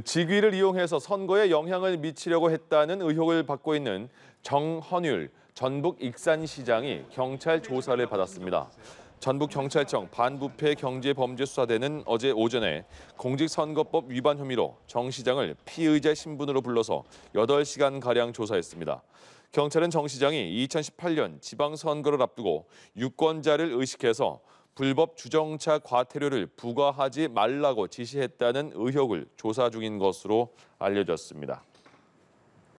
직위를 이용해서 선거에 영향을 미치려고 했다는 의혹을 받고 있는 정헌율 전북 익산시장이 경찰 조사를 받았습니다. 전북경찰청 반부패 경제범죄수사대는 어제 오전에 공직선거법 위반 혐의로 정 시장을 피의자 신분으로 불러서 8시간가량 조사했습니다. 경찰은 정 시장이 2018년 지방선거를 앞두고 유권자를 의식해서 불법 주정차 과태료를 부과하지 말라고 지시했다는 의혹을 조사 중인 것으로 알려졌습니다.